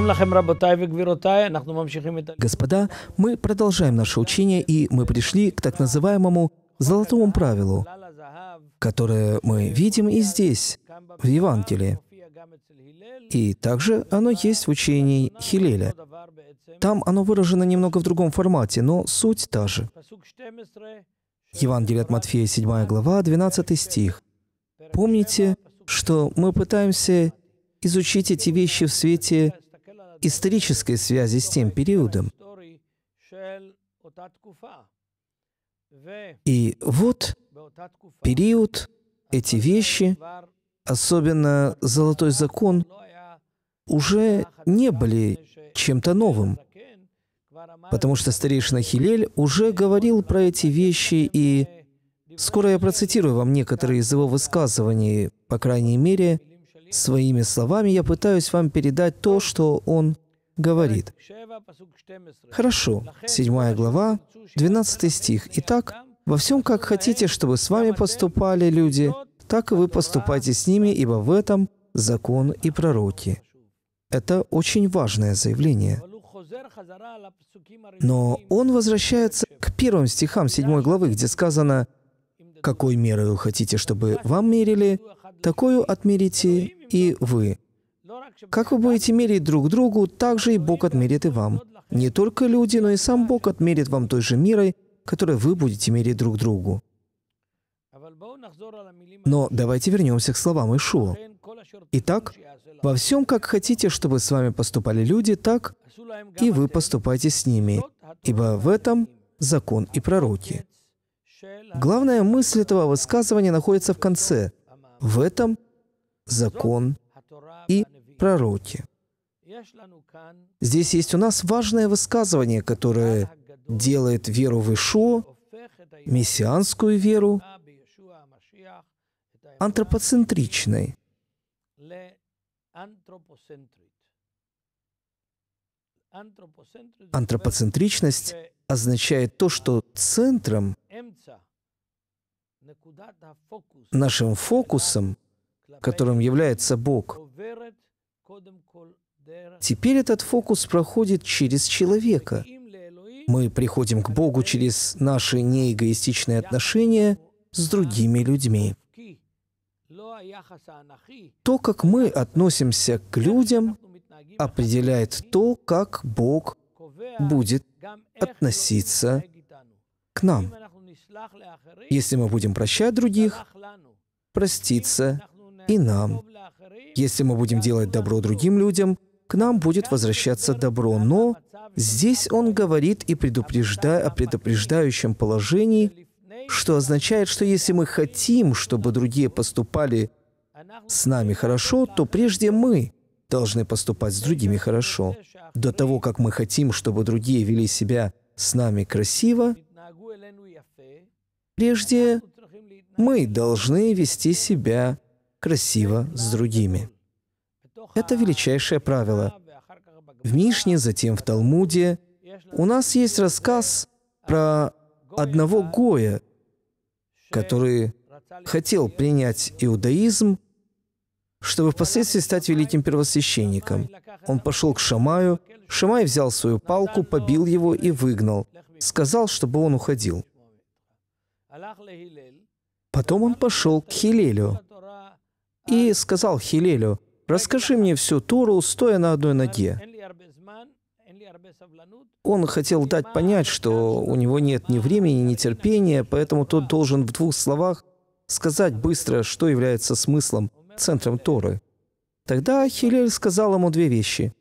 Господа, мы продолжаем наше учение, и мы пришли к так называемому золотому правилу, которое мы видим и здесь, в Евангелии. И также оно есть в учении Хилеля. Там оно выражено немного в другом формате, но суть та же. Евангелие от Матфея, 7 глава, 12 стих. Помните, что мы пытаемся изучить эти вещи в свете исторической связи с тем периодом. И вот период, эти вещи, особенно золотой закон, уже не были чем-то новым, потому что старейшина Хилель уже говорил про эти вещи, и скоро я процитирую вам некоторые из его высказываний, по крайней мере, Своими словами я пытаюсь вам передать то, что он говорит. Хорошо, Седьмая глава, 12 стих. Итак, «Во всем, как хотите, чтобы с вами поступали люди, так и вы поступайте с ними, ибо в этом закон и пророки». Это очень важное заявление. Но он возвращается к первым стихам 7 главы, где сказано «Какой мерой вы хотите, чтобы вам мерили, такую отмерите и вы. Как вы будете мерить друг другу, так же и Бог отмерит и вам. Не только люди, но и сам Бог отмерит вам той же мерой, которой вы будете мерить друг другу. Но давайте вернемся к словам Ишуа. Итак, во всем, как хотите, чтобы с вами поступали люди, так и вы поступайте с ними, ибо в этом закон и пророки. Главная мысль этого высказывания находится в конце, в этом закон и пророки. Здесь есть у нас важное высказывание, которое делает веру в Ишуа, мессианскую веру, антропоцентричной. Антропоцентричность означает то, что центром Нашим фокусом, которым является Бог, теперь этот фокус проходит через человека. Мы приходим к Богу через наши неэгоистичные отношения с другими людьми. То, как мы относимся к людям, определяет то, как Бог будет относиться к нам. Если мы будем прощать других, ну. проститься и нам. Если мы будем делать добро другим людям, к нам будет возвращаться добро. Но здесь он говорит и а предупреждает о предупреждающем положении, что означает, что если мы хотим, чтобы другие поступали а с нами хорошо, то прежде мы должны поступать с другими хорошо. До того, как мы хотим, чтобы другие вели себя с нами красиво, Прежде мы должны вести себя красиво с другими. Это величайшее правило. В Мишне, затем в Талмуде у нас есть рассказ про одного Гоя, который хотел принять иудаизм, чтобы впоследствии стать великим первосвященником. Он пошел к Шамаю, Шамай взял свою палку, побил его и выгнал, сказал, чтобы он уходил. Потом он пошел к Хилелю и сказал Хилелю, «Расскажи мне всю Тору, стоя на одной ноге». Он хотел дать понять, что у него нет ни времени, ни терпения, поэтому тот должен в двух словах сказать быстро, что является смыслом, центром Торы. Тогда Хилель сказал ему две вещи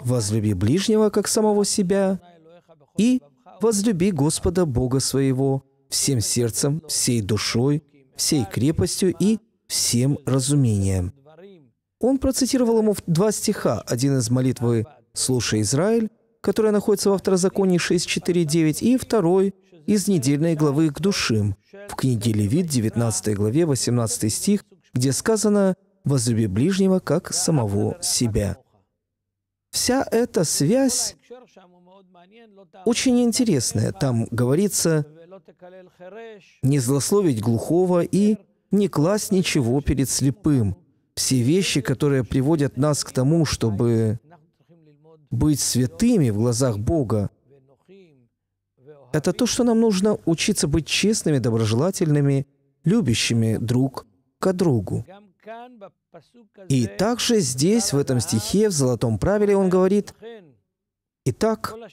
возлюби ближнего, как самого себя, и возлюби Господа Бога своего всем сердцем, всей душой, всей крепостью и всем разумением. Он процитировал ему два стиха, один из молитвы «Слушай, Израиль», которая находится во Второзаконии 6.4.9, и второй из недельной главы «К душим» в книге Левит, 19 главе, 18 стих, где сказано «Возлюби ближнего, как самого себя». Вся эта связь очень интересная. Там говорится не злословить глухого и не класть ничего перед слепым. Все вещи, которые приводят нас к тому, чтобы быть святыми в глазах Бога, это то, что нам нужно учиться быть честными, доброжелательными, любящими друг к другу. И также здесь, в этом стихе, в «Золотом правиле» он говорит, «Итак, а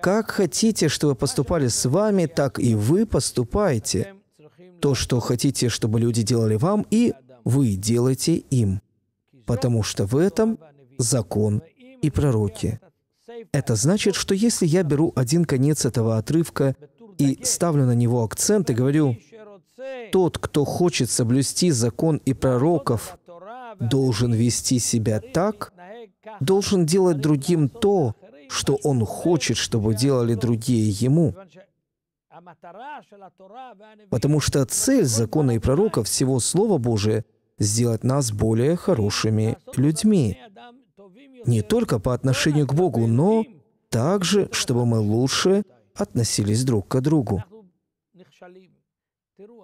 как хотите, чтобы поступали с вами, так и вы поступаете. То, что хотите, чтобы люди делали вам, и вы делаете им, потому что в этом закон и пророки». Это значит, что если я беру один конец этого отрывка и ставлю на него акцент и говорю, тот, кто хочет соблюсти закон и пророков, должен вести себя так, должен делать другим то, что он хочет, чтобы делали другие ему. Потому что цель закона и пророков всего Слова Божия — сделать нас более хорошими людьми. Не только по отношению к Богу, но также, чтобы мы лучше относились друг к другу.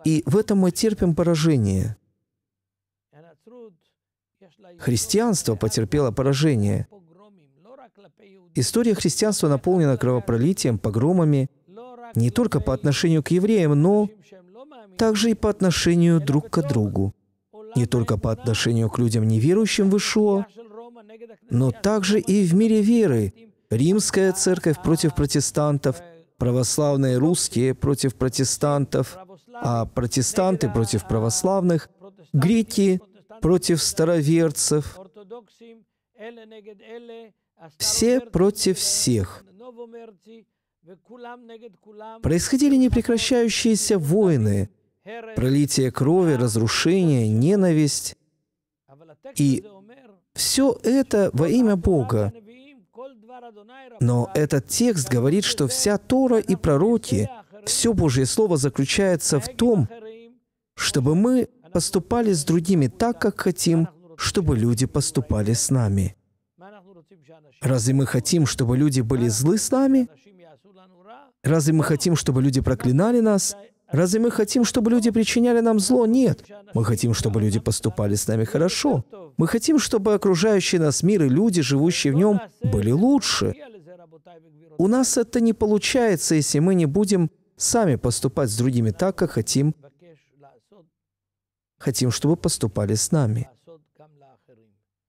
И в этом мы терпим поражение. Христианство потерпело поражение. История христианства наполнена кровопролитием, погромами, не только по отношению к евреям, но также и по отношению друг к другу. Не только по отношению к людям, неверующим в Ишуа, но также и в мире веры. Римская церковь против протестантов, православные русские против протестантов – а протестанты против православных, греки против староверцев, все против всех. Происходили непрекращающиеся войны, пролитие крови, разрушение, ненависть. И все это во имя Бога. Но этот текст говорит, что вся Тора и пророки все Божье Слово заключается в том, чтобы мы поступали с другими так, как хотим, чтобы люди поступали с нами. Разве мы хотим, чтобы люди были злы с нами? Разве мы хотим, чтобы люди проклинали нас? Разве мы хотим, чтобы люди причиняли нам зло? Нет. Мы хотим, чтобы люди поступали с нами хорошо. Мы хотим, чтобы окружающий нас мир и люди, живущие в нем, были лучше. У нас это не получается, если мы не будем сами поступать с другими так, как хотим, хотим, чтобы поступали с нами.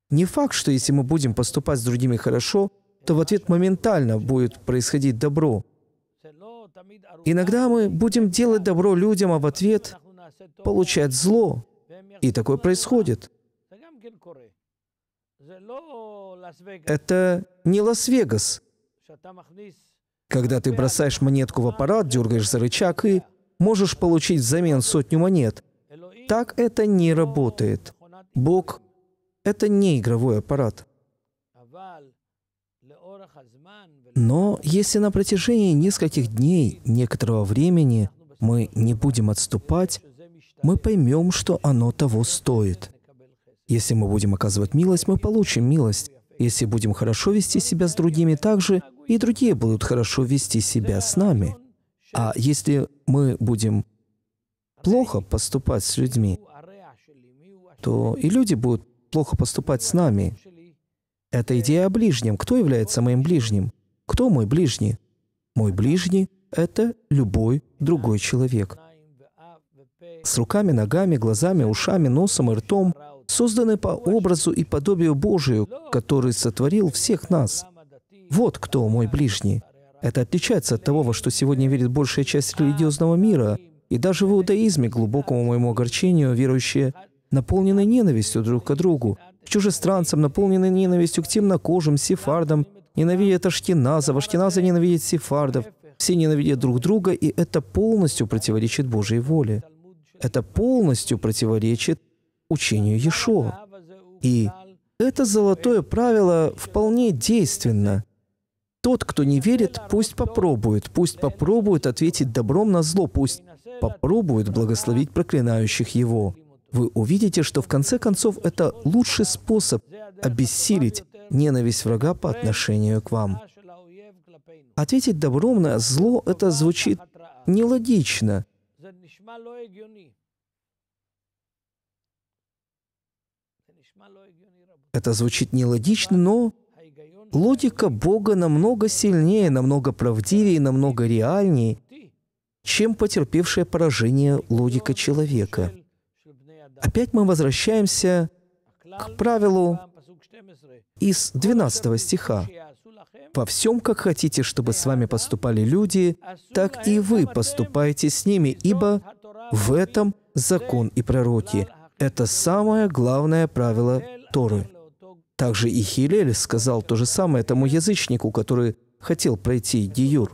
Не факт, что если мы будем поступать с другими хорошо, то в ответ моментально будет происходить добро. Иногда мы будем делать добро людям, а в ответ получать зло. И такое происходит. Это не Лас-Вегас. Когда ты бросаешь монетку в аппарат, дергаешь за рычаг и можешь получить взамен сотню монет. Так это не работает. Бог — это не игровой аппарат. Но если на протяжении нескольких дней, некоторого времени мы не будем отступать, мы поймем, что оно того стоит. Если мы будем оказывать милость, мы получим милость. Если будем хорошо вести себя с другими так же, и другие будут хорошо вести себя с нами. А если мы будем плохо поступать с людьми, то и люди будут плохо поступать с нами. Это идея о ближнем. Кто является моим ближним? Кто мой ближний? Мой ближний — это любой другой человек. С руками, ногами, глазами, ушами, носом и ртом, созданы по образу и подобию Божию, который сотворил всех нас — вот кто мой ближний. Это отличается от того, во что сегодня верит большая часть религиозного мира. И даже в иудаизме, глубокому моему огорчению, верующие наполнены ненавистью друг к другу, к чужестранцам, наполнены ненавистью к темнокожим, сефардам, ненавидят ашкеназов, ашкеназы ненавидят сефардов, все ненавидят друг друга, и это полностью противоречит Божьей воле. Это полностью противоречит учению Ешо. И это золотое правило вполне действенно – тот, кто не верит, пусть попробует, пусть попробует ответить добром на зло, пусть попробует благословить проклинающих его. Вы увидите, что в конце концов это лучший способ обессилить ненависть врага по отношению к вам. Ответить добром на зло – это звучит нелогично. Это звучит нелогично, но логика Бога намного сильнее, намного правдивее, намного реальнее, чем потерпевшее поражение логика человека. Опять мы возвращаемся к правилу из 12 стиха. «Во всем, как хотите, чтобы с вами поступали люди, так и вы поступаете с ними, ибо в этом закон и пророки». Это самое главное правило Торы. Также и Хилель сказал то же самое тому язычнику, который хотел пройти Диюр.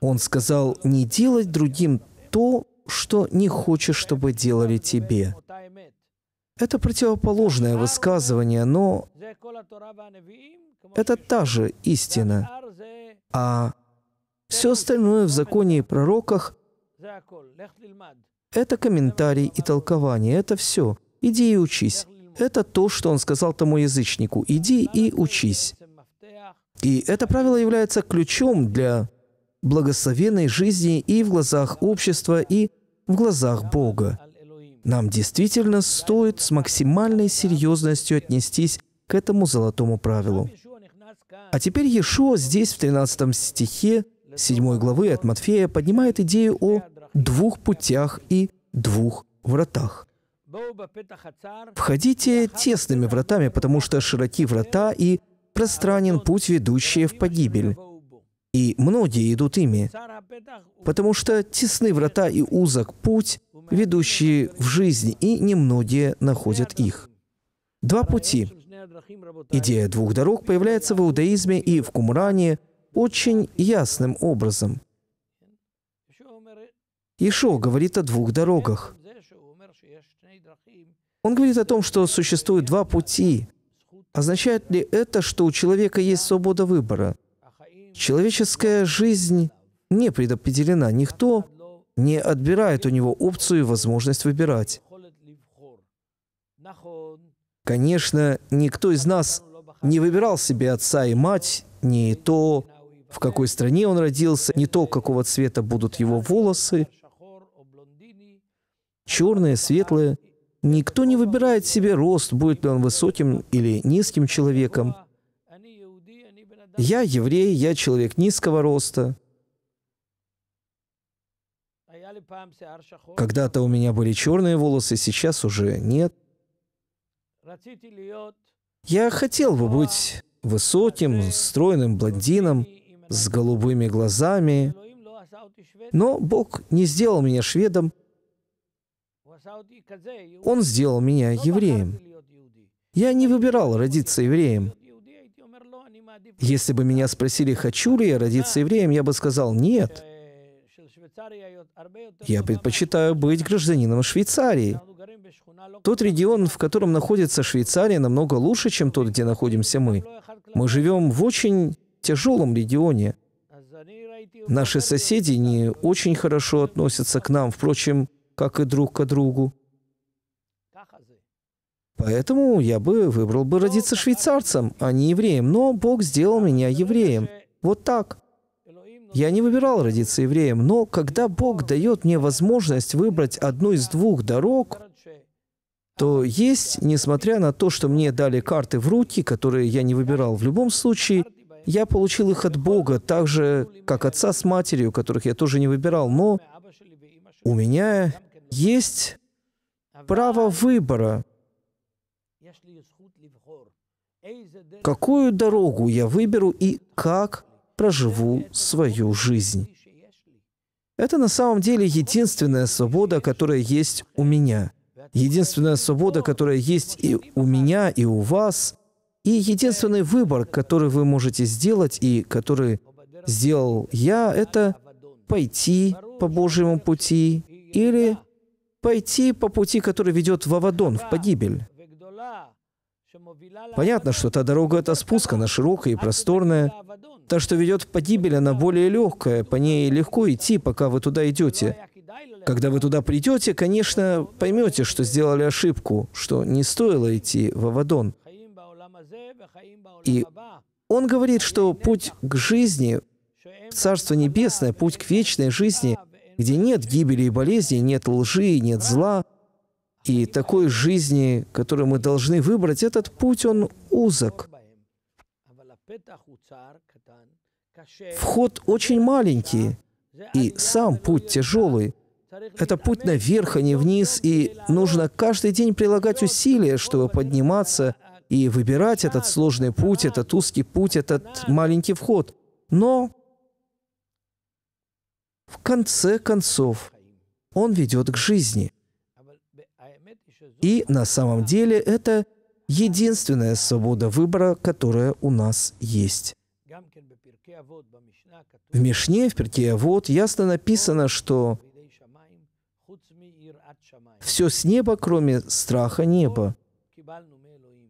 Он сказал, не делать другим то, что не хочешь, чтобы делали тебе. Это противоположное высказывание, но это та же истина. А все остальное в законе и пророках — это комментарий и толкование, это все. Иди и учись. Это то, что он сказал тому язычнику. Иди и учись. И это правило является ключом для благословенной жизни и в глазах общества, и в глазах Бога. Нам действительно стоит с максимальной серьезностью отнестись к этому золотому правилу. А теперь Иешуа здесь, в 13 стихе 7 главы от Матфея, поднимает идею о двух путях и двух вратах. Входите тесными вратами, потому что широки врата и пространен путь, ведущий в погибель. И многие идут ими, потому что тесны врата и узок путь, ведущий в жизнь, и немногие находят их. Два пути. Идея двух дорог появляется в иудаизме и в Кумране очень ясным образом. Ишо говорит о двух дорогах. Он говорит о том, что существует два пути. Означает ли это, что у человека есть свобода выбора? Человеческая жизнь не предопределена. Никто не отбирает у него опцию и возможность выбирать. Конечно, никто из нас не выбирал себе отца и мать, не то, в какой стране он родился, не то, какого цвета будут его волосы, черные, светлые – Никто не выбирает себе рост, будет ли он высоким или низким человеком. Я еврей, я человек низкого роста. Когда-то у меня были черные волосы, сейчас уже нет. Я хотел бы быть высоким, стройным блондином, с голубыми глазами, но Бог не сделал меня шведом, он сделал меня евреем. Я не выбирал родиться евреем. Если бы меня спросили, хочу ли я родиться евреем, я бы сказал «нет». Я предпочитаю быть гражданином Швейцарии. Тот регион, в котором находится Швейцария, намного лучше, чем тот, где находимся мы. Мы живем в очень тяжелом регионе. Наши соседи не очень хорошо относятся к нам. Впрочем, как и друг к другу. Поэтому я бы выбрал бы родиться швейцарцем, а не евреем, но Бог сделал меня евреем. Вот так. Ну, я не выбирал родиться ну, евреем, но когда Бог дает мне возможность выбрать одну из двух дорог, то есть, несмотря на то, что мне дали карты в руки, которые я не выбирал в любом случае, я получил их от Бога, так же, как отца с матерью, которых я тоже не выбирал, но у меня есть право выбора, какую дорогу я выберу и как проживу свою жизнь. Это на самом деле единственная свобода, которая есть у меня. Единственная свобода, которая есть и у меня, и у вас, и единственный выбор, который вы можете сделать и который сделал я, это пойти по Божьему пути или пойти по пути, который ведет в Авадон, в погибель. Понятно, что та дорога от спуска, она широкая и просторная. Та, что ведет в погибель, она более легкая, по ней легко идти, пока вы туда идете. Когда вы туда придете, конечно, поймете, что сделали ошибку, что не стоило идти в Авадон. И он говорит, что путь к жизни, Царство Небесное, путь к вечной жизни – где нет гибели и болезни, нет лжи, нет зла. И такой жизни, которую мы должны выбрать, этот путь, он узок. Вход очень маленький, и сам путь тяжелый. Это путь наверх, а не вниз, и нужно каждый день прилагать усилия, чтобы подниматься и выбирать этот сложный путь, этот узкий путь, этот маленький вход. Но в конце концов, он ведет к жизни. И на самом деле это единственная свобода выбора, которая у нас есть. В Мишне, в Перке Авод, ясно написано, что все с неба, кроме страха неба.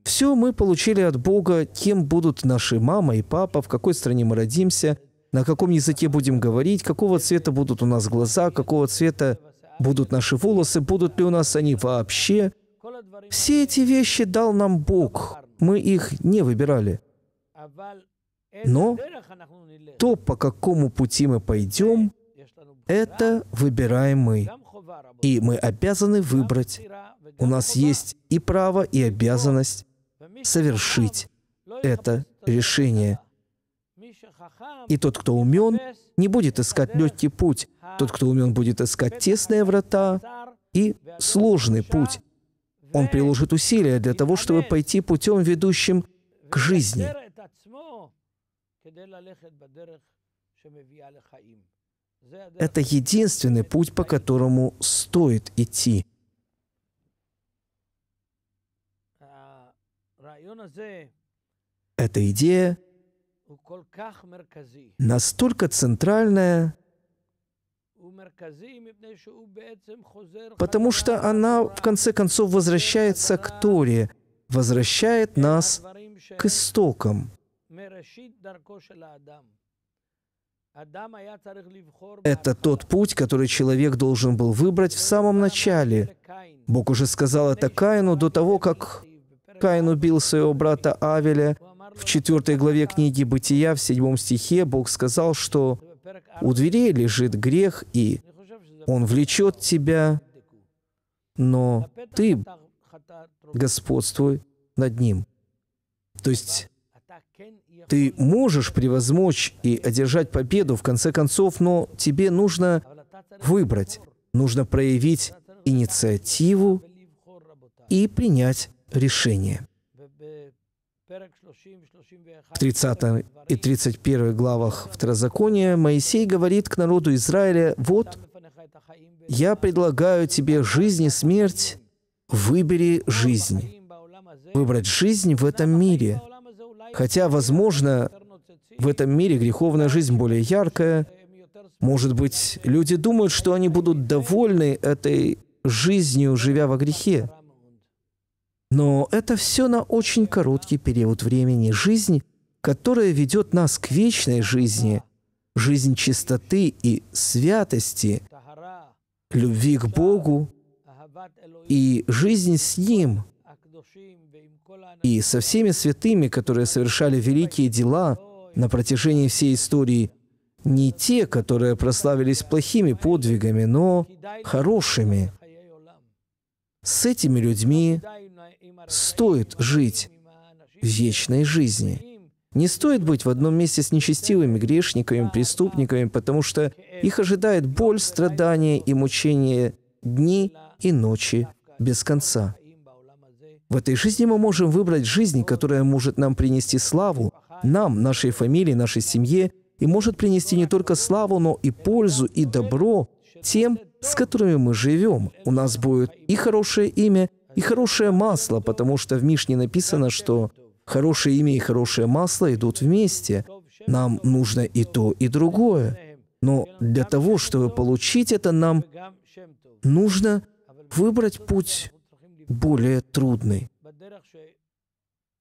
Все мы получили от Бога, кем будут наши мама и папа, в какой стране мы родимся – на каком языке будем говорить, какого цвета будут у нас глаза, какого цвета будут наши волосы, будут ли у нас они вообще. Все эти вещи дал нам Бог, мы их не выбирали. Но то, по какому пути мы пойдем, это выбираем мы. И мы обязаны выбрать. У нас есть и право, и обязанность совершить это решение. И тот, кто умен, не будет искать легкий путь. Тот, кто умен, будет искать тесные врата и сложный путь. Он приложит усилия для того, чтобы пойти путем, ведущим к жизни. Это единственный путь, по которому стоит идти. Эта идея настолько центральная, потому что она в конце концов возвращается к Торе, возвращает нас к истокам. Это тот путь, который человек должен был выбрать в самом начале. Бог уже сказал это Каину до того, как Каин убил своего брата Авеля – в четвертой главе книги «Бытия» в седьмом стихе Бог сказал, что «У дверей лежит грех, и он влечет тебя, но ты господствуй над ним». То есть ты можешь превозмочь и одержать победу, в конце концов, но тебе нужно выбрать, нужно проявить инициативу и принять решение. 30 и 31 главах Второзакония Моисей говорит к народу Израиля, «Вот, я предлагаю тебе жизнь и смерть, выбери жизнь». Выбрать жизнь в этом мире. Хотя, возможно, в этом мире греховная жизнь более яркая. Может быть, люди думают, что они будут довольны этой жизнью, живя во грехе. Но это все на очень короткий период времени жизни, которая ведет нас к вечной жизни, жизнь чистоты и святости, любви к Богу и жизнь с Ним, и со всеми святыми, которые совершали великие дела на протяжении всей истории, не те, которые прославились плохими подвигами, но хорошими – с этими людьми стоит жить вечной жизни. Не стоит быть в одном месте с нечестивыми грешниками, преступниками, потому что их ожидает боль, страдания и мучения дни и ночи без конца. В этой жизни мы можем выбрать жизнь, которая может нам принести славу, нам, нашей фамилии, нашей семье, и может принести не только славу, но и пользу, и добро, тем, с которыми мы живем. У нас будет и хорошее имя, и хорошее масло, потому что в Мишне написано, что хорошее имя и хорошее масло идут вместе. Нам нужно и то, и другое. Но для того, чтобы получить это, нам нужно выбрать путь более трудный,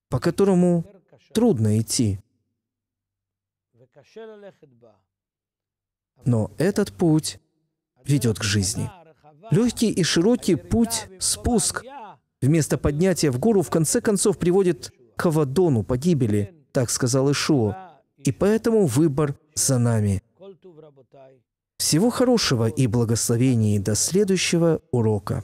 по которому трудно идти. Но этот путь ведет к жизни. Легкий и широкий путь, спуск, вместо поднятия в гору, в конце концов приводит к Авадону, погибели, так сказал Ишуа. И поэтому выбор за нами. Всего хорошего и благословений до следующего урока.